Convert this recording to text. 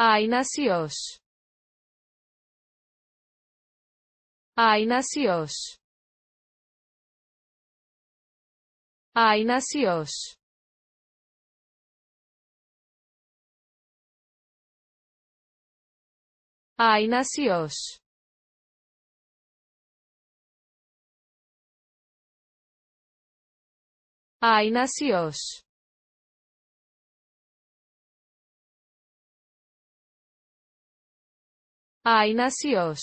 Άινασιος. Άινασιος. Άινασιος. Άινασιος. Άινασιος. Ay nacios.